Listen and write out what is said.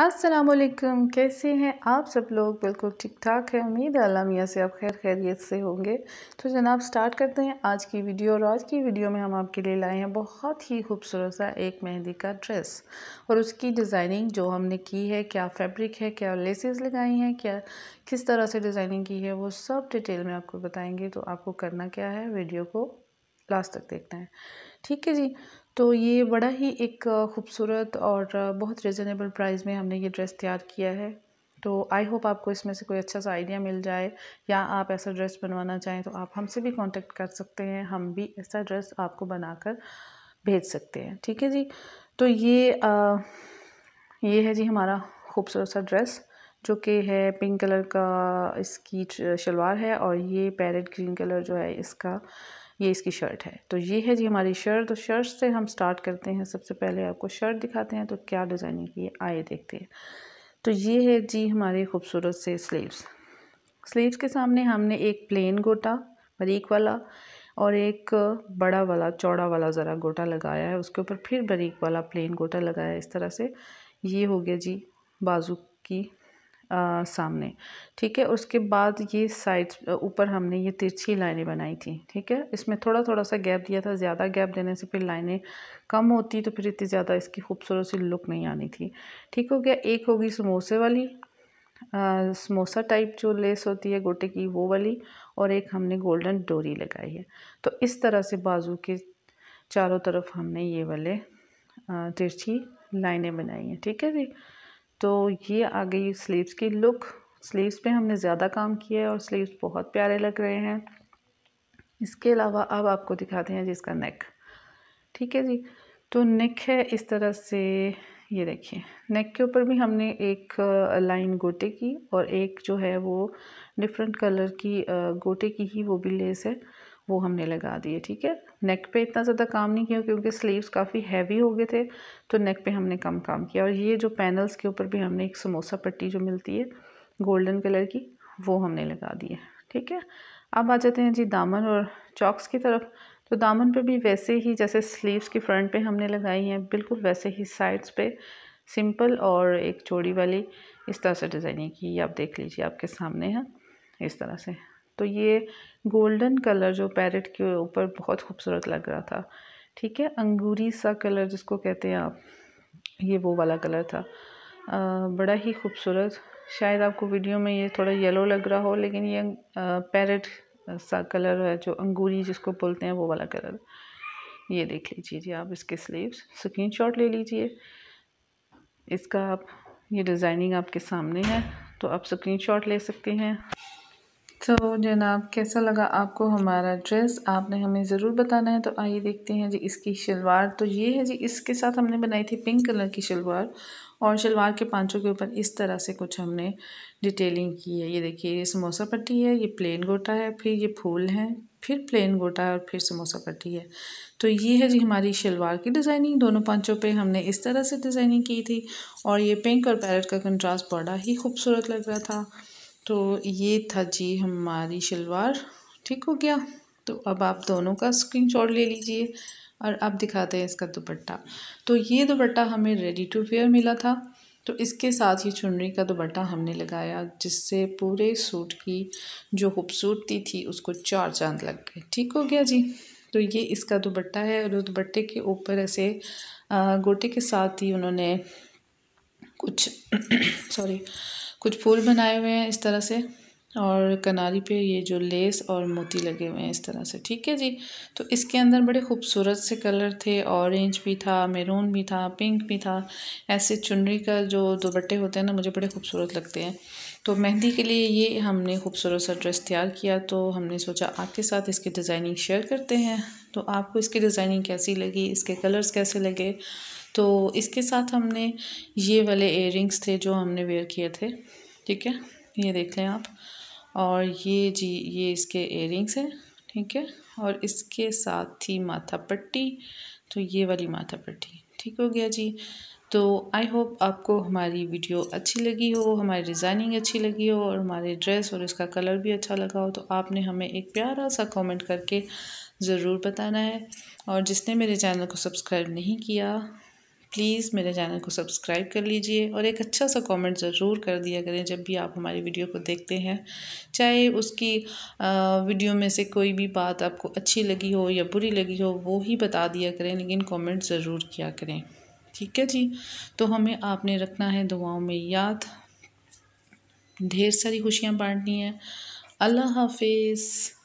असलकम कैसे हैं आप सब लोग बिल्कुल ठीक ठाक है उम्मीद है अल्लाह मियाँ से आप खैर खैरियत से होंगे तो जनाब स्टार्ट करते हैं आज की वीडियो और आज की वीडियो में हम आपके लिए लाए हैं बहुत ही खूबसूरत सा एक मेहंदी का ड्रेस और उसकी डिज़ाइनिंग जो हमने की है क्या फैब्रिक है क्या लेसेस लगाई हैं क्या किस तरह से डिज़ाइनिंग की है वो सब डिटेल में आपको बताएँगे तो आपको करना क्या है वीडियो को लास्ट तक देखना है ठीक है जी तो ये बड़ा ही एक खूबसूरत और बहुत रिज़नेबल प्राइस में हमने ये ड्रेस तैयार किया है तो आई होप आपको इसमें से कोई अच्छा सा आइडिया मिल जाए या आप ऐसा ड्रेस बनवाना चाहें तो आप हमसे भी कांटेक्ट कर सकते हैं हम भी ऐसा ड्रेस आपको बनाकर भेज सकते हैं ठीक है जी तो ये आ, ये है जी हमारा खूबसूरत सा ड्रेस जो कि है पिंक कलर का इसकी शलवार है और ये पैरेट ग्रीन कलर जो है इसका ये इसकी शर्ट है तो ये है जी हमारी शर्ट तो शर्ट से हम स्टार्ट करते हैं सबसे पहले आपको शर्ट दिखाते हैं तो क्या डिज़ाइनिंग की आए देखते हैं तो ये है जी हमारे खूबसूरत से स्लीव्स स्लीव्स के सामने हमने एक प्लेन गोटा बरीक वाला और एक बड़ा वाला चौड़ा वाला ज़रा गोटा लगाया है उसके ऊपर फिर बरीक वाला प्लेन गोटा लगाया है इस तरह से ये हो गया जी बाजू की आ, सामने ठीक है उसके बाद ये साइड ऊपर हमने ये तिरछी लाइनें बनाई थी ठीक है इसमें थोड़ा थोड़ा सा गैप दिया था ज़्यादा गैप देने से फिर लाइनें कम होती तो फिर इतनी ज़्यादा इसकी खूबसूरत सी लुक नहीं आनी थी ठीक हो गया एक होगी समोसे वाली आ, समोसा टाइप जो लेस होती है गोटे की वो वाली और एक हमने गोल्डन डोरी लगाई है तो इस तरह से बाजू के चारों तरफ हमने ये वाले तिरछी लाइनें बनाई हैं ठीक है जी तो ये आ गई स्लीव्स की लुक स्लीव्स पे हमने ज़्यादा काम किया है और स्लीव्स बहुत प्यारे लग रहे हैं इसके अलावा अब आपको दिखाते हैं जिसका नेक ठीक है जी तो नेक है इस तरह से ये देखिए नेक के ऊपर भी हमने एक लाइन गोटे की और एक जो है वो डिफरेंट कलर की गोटे की ही वो भी लेस है वो हमने लगा दिए ठीक है नेक पे इतना ज़्यादा काम नहीं किया क्योंकि स्लीव्स काफ़ी हैवी हो गए थे तो नेक पे हमने कम काम किया और ये जो पैनल्स के ऊपर भी हमने एक समोसा पट्टी जो मिलती है गोल्डन कलर की वो हमने लगा दी है ठीक है अब आ जाते हैं जी दामन और चॉक्स की तरफ तो दामन पे भी वैसे ही जैसे स्लीव्स की फ्रंट पे हमने लगाई हैं बिल्कुल वैसे ही साइड्स पे सिंपल और एक चोड़ी वाली इस तरह से डिज़ाइनिंग की आप देख लीजिए आपके सामने है इस तरह से तो ये गोल्डन कलर जो पैरेट के ऊपर बहुत खूबसूरत लग रहा था ठीक है अंगूरी सा कलर जिसको कहते हैं आप ये वो वाला कलर था आ, बड़ा ही खूबसूरत शायद आपको वीडियो में ये थोड़ा येलो लग रहा हो लेकिन ये पैरेट सा कलर है जो अंगूरी जिसको बोलते हैं वो वाला कलर ये देख लीजिए जी आप इसके स्लीव्स स्क्रीन शॉट ले लीजिए इसका आप ये डिज़ाइनिंग आपके सामने है तो आप स्क्रीन शॉट ले सकते हैं तो जनाब कैसा लगा आपको हमारा ड्रेस आपने हमें ज़रूर बताना है तो आइए देखते हैं जी इसकी शलवार तो ये है जी इसके साथ हमने बनाई थी पिंक कलर की शलवार और शलवार के पांचों के ऊपर इस तरह से कुछ हमने डिटेलिंग की है ये देखिए ये समोसा पट्टी है ये प्लेन गोटा है फिर ये फूल हैं फिर प्लेन गोटा है और फिर समोसा पट्टी है तो ये है जी हमारी शलवार की डिज़ाइनिंग दोनों पांचों पे हमने इस तरह से डिज़ाइनिंग की थी और ये पिंक और पैरट का कंट्रास्ट बड़ा ही खूबसूरत लग रहा था तो ये था जी हमारी शलवार ठीक हो गया तो अब आप दोनों का स्क्रीनशॉट ले लीजिए और अब दिखाते हैं इसका दुपट्टा तो ये दुपट्टा हमें रेडी टू वेयर मिला था तो इसके साथ ही चुनरी का दुपट्टा हमने लगाया जिससे पूरे सूट की जो खूबसूरती थी उसको चार चांद लग गए ठीक हो गया जी तो ये इसका दुपट्टा है और दुपट्टे के ऊपर ऐसे गोटे के साथ ही उन्होंने कुछ सॉरी कुछ फूल बनाए हुए हैं इस तरह से और किनारी पे ये जो लेस और मोती लगे हुए हैं इस तरह से ठीक है जी तो इसके अंदर बड़े खूबसूरत से कलर थे ऑरेंज भी था मेरून भी था पिंक भी था ऐसे चुनरी का जो दुपट्टे होते हैं ना मुझे बड़े खूबसूरत लगते हैं तो मेहंदी के लिए ये हमने खूबसूरत सा ड्रेस तैयार किया तो हमने सोचा आपके साथ इसकी डिज़ाइनिंग शेयर करते हैं तो आपको इसकी डिज़ाइनिंग कैसी लगी इसके कलर्स कैसे लगे तो इसके साथ हमने ये वाले एयर थे जो हमने वेयर किए थे ठीक है ये देख लें आप और ये जी ये इसके एयर हैं ठीक है और इसके साथ थी माथा पट्टी तो ये वाली माथा पट्टी ठीक हो गया जी तो आई होप आपको हमारी वीडियो अच्छी लगी हो हमारी डिज़ाइनिंग अच्छी लगी हो और हमारे ड्रेस और इसका कलर भी अच्छा लगा हो तो आपने हमें एक प्यारा सा कमेंट करके ज़रूर बताना है और जिसने मेरे चैनल को सब्सक्राइब नहीं किया प्लीज़ मेरे चैनल को सब्सक्राइब कर लीजिए और एक अच्छा सा कमेंट ज़रूर कर दिया करें जब भी आप हमारी वीडियो को देखते हैं चाहे उसकी वीडियो में से कोई भी बात आपको अच्छी लगी हो या बुरी लगी हो वो ही बता दिया करें लेकिन कमेंट ज़रूर किया करें ठीक है जी तो हमें आपने रखना है दुआओं में याद ढेर सारी खुशियाँ बांटनी है अल्लाह हाफिज़